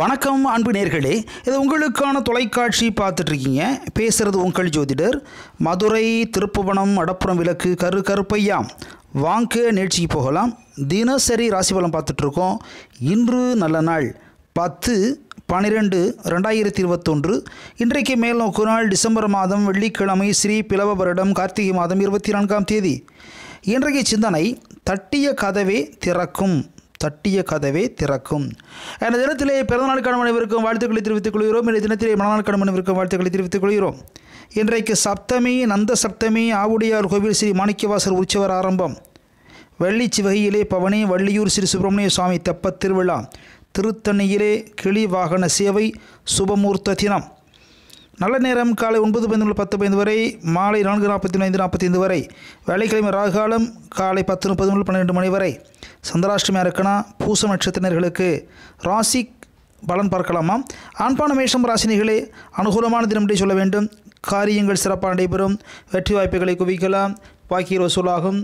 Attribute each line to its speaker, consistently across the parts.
Speaker 1: வணக்கம் அன்பு நேர்களே இது உங்களுக்கான தொலைக்காட்சி பார்த்துட்ருக்கீங்க பேசுகிறது உங்கள் ஜோதிடர் மதுரை திருப்புவனம் அடப்புறம் விளக்கு கரு கருப்பையாம் வாங்க நிகழ்ச்சிக்கு போகலாம் தினசரி ராசி பலம் பார்த்துட்ருக்கோம் இன்று நல்ல நாள் பத்து பன்னிரெண்டு ரெண்டாயிரத்தி இருபத்தொன்று இன்றைக்கு மேல் நோக்கு நாள் டிசம்பர் மாதம் வெள்ளிக்கிழமை ஸ்ரீ பிளவ வருடம் கார்த்திகை மாதம் இருபத்தி நான்காம் தேதி இன்றைக்கு சிந்தனை தட்டிய கதவே திறக்கும் தட்டிய கதவை திறக்கும் இந்த தினத்திலே பிறந்தநாள் கணவனவிற்கும் வாழ்த்துக்களை தெரிவித்துக் கொள்கிறோம் இந்த தினத்திலே மனநாள் கணவனவிற்கும் வாழ்த்துக்களை தெரிவித்துக் கொள்கிறோம் இன்றைக்கு சப்தமி நந்த சப்தமி ஆவுடையார் கோவில் ஸ்ரீ மாணிக்கவாசர் உற்சவர் ஆரம்பம் வெள்ளி சிவகையிலே பவனி வள்ளியூர் ஸ்ரீ சுப்பிரமணிய சுவாமி தெப்பத் திருவிழா திருத்தணியிலே கிளி வாகன சேவை சுபமூர்த்த தினம் நல்ல நேரம் காலை ஒன்பது பதினொரு பத்து பதினைந்து வரை மாலை நான்கு நாற்பத்தி ஐந்து ஐந்து வரை வேலைக்கிழமை ராகாலம் காலை பத்து முப்பது முதல் பன்னிரெண்டு மணி வரை சந்திராஷ்டமியாக இருக்கணும் பூச நட்சத்திரர்களுக்கு ராசி பலன் பார்க்கலாமா ஆண்பான மேஷம் ராசினிகளே அனுகூலமான தினம் என்று சொல்ல வேண்டும் காரியங்கள் சிறப்பாக நடைபெறும் வெற்றி வாய்ப்புகளை குவிக்கலாம் பாக்கிய வசூலாகும்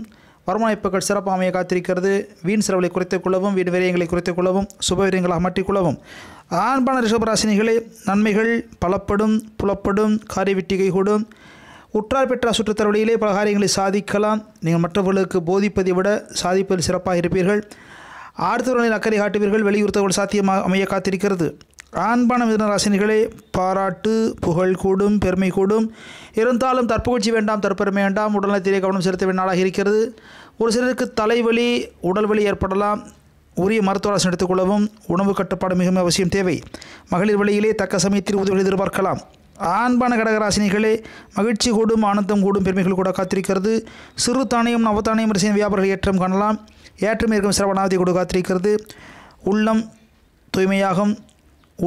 Speaker 1: வருமானப்புகள் சிறப்பாக அமைய காத்திருக்கிறது வீண் செலவுகளை குறைத்துக் கொள்ளவும் வீண் விரயங்களை குறைத்துக் கொள்ளவும் சுபவிரியங்களை அமர்த்திக்கொள்ளவும் ஆண்பான ரிஷபராசினிகளே நன்மைகள் பலப்படும் புலப்படும் காரிய வெட்டிகை கூடும் உற்றார் பெற்ற சுற்றுத்தர வழியிலே பல காரியங்களை சாதிக்கலாம் நீங்கள் மற்றவர்களுக்கு போதிப்பதை விட சாதிப்பதில் சிறப்பாக இருப்பீர்கள் ஆடுத்தவர்களில் அக்கறை காட்டுவீர்கள் வெளியுறுத்தவர்கள் சாத்தியமாக அமைய காத்திருக்கிறது ஆண்பான மிதனராசினிகளே பாராட்டு புகழ் கூடும் பெருமை கூடும் இருந்தாலும் தற்புகழ்ச்சி வேண்டாம் தற்பெருமை வேண்டாம் உடல்நலத்திலே கவனம் செலுத்த வேண்டிய இருக்கிறது ஒரு சிலருக்கு தலைவலி உடல்வலி ஏற்படலாம் உரிய மருத்துவ ஆலோசனை எடுத்துக்கொள்ளவும் உணவு கட்டுப்பாடு மிகவும் அவசியம் தேவை மகளிர் வழியிலே தக்க சமயத்தில் உதவிகள் எதிர்பார்க்கலாம் ஆண்பான கடகராசினிகளே மகிழ்ச்சி கூடும் ஆனந்தம் கூடும் பெருமைகள் கூட காத்திருக்கிறது சிறு தானியம் நவதானியம் ரசிகன் வியாபாரிகள் ஏற்றம் காணலாம் ஏற்றம் இருக்கும் சிரவணாதி கூட காத்திருக்கிறது உள்ளம் தூய்மையாகும்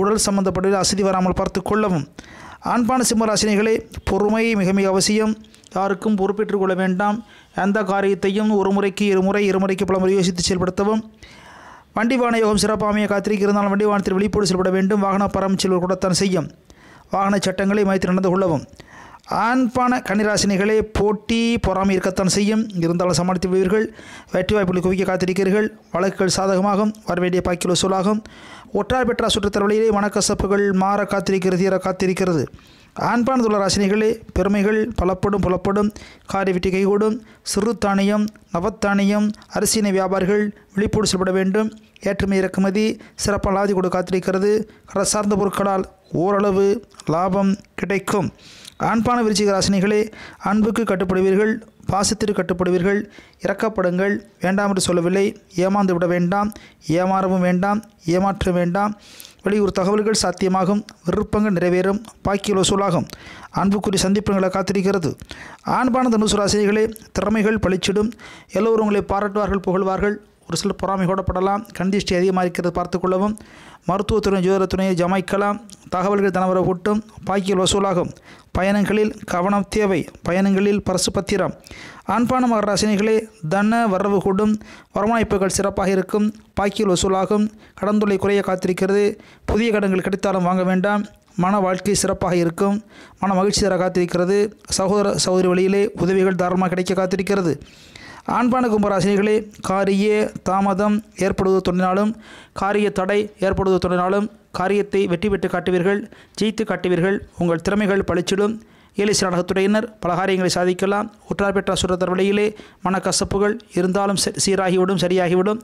Speaker 1: உடல் சம்பந்தப்பட்ட அசதி வராமல் பார்த்து கொள்ளவும் ஆண்பான சிம்மராசினிகளே பொறுமை மிக மிக அவசியம் யாருக்கும் பொறுப்பேற்றுக் கொள்ள வேண்டாம் எந்த காரியத்தையும் ஒரு முறைக்கு இருமுறை இருமுறைக்கு பல முறை யோசித்து செயல்படுத்தவும் வண்டி வாகன யோகம் சிறப்பாமையை காத்திருக்கிறதால் வண்டி வாகனத்தில் வெளிப்போடு செயல்பட வேண்டும் வாகன பராமரிச்சல் கூடத்தான் செய்யும் வாகன சட்டங்களை மதித்து நடந்து கொள்ளவும் ஆண்பான கன்னிராசினிகளே போட்டி பொறாமை இருக்கத்தான் செய்யும் இருந்தாலும் சமாளித்து விடுவீர்கள் வெற்றி வாய்ப்புகளை குவிக்க காத்திருக்கிறீர்கள் வழக்குகள் சாதகமாகும் வரவேண்டிய பாக்கியல் வசூலாகும் ஒற்றார் பெற்றா சுற்றுத்தரவழியிலே மனக்கசப்புகள் மாற காத்திருக்கிறது ஏற காத்திருக்கிறது ஆண்பான ராசினிகளே பெருமைகள் பலப்படும் புலப்படும் காரி விட்டு கைகூடும் சிறு தானியம் நவத்தானியம் அரிசினை வியாபாரிகள் விழிப்போடு செல்பட வேண்டும் ஏற்றுமை இறக்குமதி சிறப்பான லாதி கொடு காத்திருக்கிறது கடை சார்ந்த பொருட்களால் ஓரளவு லாபம் கிடைக்கும் ஆண்பான விருச்சிக ராசினிகளே அன்புக்கு கட்டுப்படுவீர்கள் பாசத்திற்கு கட்டுப்படுவீர்கள் இறக்கப்படுங்கள் வேண்டாம் என்று சொல்லவில்லை ஏமாந்து விட வேண்டாம் ஏமாறவும் வேண்டாம் ஏமாற்ற வேண்டாம் வெளியூர் தகவல்கள் சாத்தியமாகும் விருப்பங்கள் நிறைவேறும் பாக்கியல் வசூலாகும் அன்புக்குரிய சந்திப்புகளை காத்திருக்கிறது ஆண்பான தனுசு ராசினிகளே திறமைகள் பளிச்சிடும் எல்லோரும் உங்களை பாராட்டுவார்கள் புகழ்வார்கள் ஒரு சிலர் பொறாமை கூடப்படலாம் கண்டிஷ்டி அதிகமாக இருக்கிறது பார்த்துக்கொள்ளவும் மருத்துவத்துறை ஜோதிடத்துறையை ஜமாய்க்கலாம் தகவல்கள் தனவர கூட்டும் பாக்கியல் வசூலாகும் பயணங்களில் கவனம் தேவை பயணங்களில் பரசு பத்திரம் மகர மகராசினிகளே தன வரவு கூடும் வருமானப்புகள் சிறப்பாக இருக்கும் பாக்கியல் வசூலாகும் கடந்துள்ளை குறைய காத்திருக்கிறது புதிய கடன்கள் கிடைத்தாலும் வாங்க வேண்டாம் மன வாழ்க்கை சிறப்பாக இருக்கும் மன மகிழ்ச்சி தர காத்திருக்கிறது சகோதர சகோதரி வழியிலே உதவிகள் தாராளமாக கிடைக்க காத்திருக்கிறது ஆண்பான கும்பராசினிகளே காரிய தாமதம் ஏற்படுவது தொண்டினாலும் காரிய தடை ஏற்படுவது தொண்டினாலும் காரியத்தை வெற்றி பெற்று காட்டுவீர்கள் ஜெயித்து காட்டுவீர்கள் உங்கள் திறமைகள் பழிச்சிடும் ஏலிசி நாடகத்துறையினர் பல காரியங்களை சாதிக்கலாம் உற்றார் பெற்றார் சுரத்தர் வழியிலே மனக்கசப்புகள் இருந்தாலும் சீராகிவிடும் சரியாகிவிடும்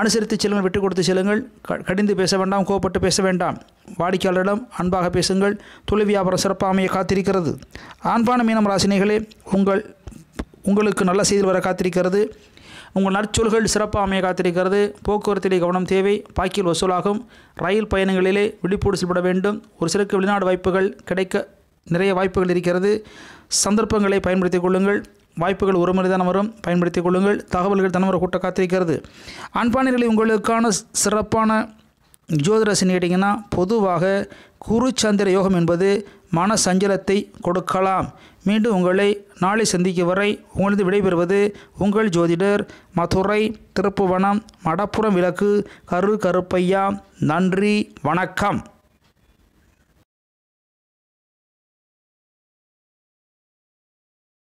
Speaker 1: அனுசரித்து செல்லுங்கள் விட்டு கொடுத்து செல்லுங்கள் கடிந்து பேச வேண்டாம் கோபப்பட்டு பேச வேண்டாம் வாடிக்கையாளரிடம் அன்பாக பேசுங்கள் தொழில் வியாபாரம் சிறப்பாமையை காத்திருக்கிறது ஆண்பான மீனம் ராசினிகளே உங்கள் உங்களுக்கு நல்ல செய்தி வர காத்திருக்கிறது உங்கள் நற்சொல்கள் சிறப்பாக அமைய காத்திருக்கிறது போக்குவரத்திலே கவனம் தேவை பாக்கியில் வசூலாகும் ரயில் பயணங்களிலே விழிப்போடு செயல்பட வேண்டும் ஒரு சிலருக்கு வெளிநாடு வாய்ப்புகள் கிடைக்க நிறைய வாய்ப்புகள் இருக்கிறது சந்தர்ப்பங்களை பயன்படுத்திக் கொள்ளுங்கள் வாய்ப்புகள் ஒரு முறை தான் வரும் பயன்படுத்திக் கொள்ளுங்கள் தகவல்கள் தினமர கூட்ட காத்திருக்கிறது அன்பானிகளை உங்களுக்கான சிறப்பான ஜோதிடசின்னு கேட்டிங்கன்னா பொதுவாக குரு சந்திர யோகம் என்பது மன சஞ்சலத்தை கொடுக்கலாம் மீண்டும் உங்களை நாளை சந்திக்கும் வரை உங்களது விடைபெறுவது உங்கள் ஜோதிடர் மதுரை திருப்புவனம் மடப்புறம் விளக்கு கரு கருப்பையா நன்றி வணக்கம்